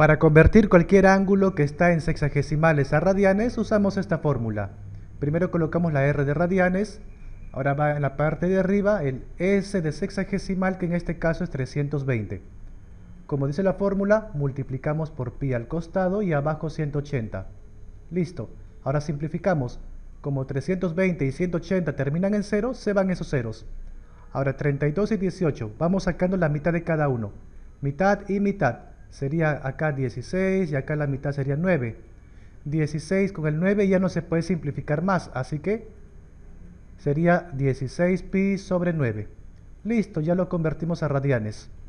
Para convertir cualquier ángulo que está en sexagesimales a radianes usamos esta fórmula. Primero colocamos la R de radianes, ahora va en la parte de arriba el S de sexagesimal que en este caso es 320. Como dice la fórmula, multiplicamos por pi al costado y abajo 180. Listo, ahora simplificamos. Como 320 y 180 terminan en cero, se van esos ceros. Ahora 32 y 18, vamos sacando la mitad de cada uno. Mitad y mitad, sería acá 16 y acá la mitad sería 9. 16 con el 9 ya no se puede simplificar más, así que sería 16pi sobre 9. Listo, ya lo convertimos a radianes.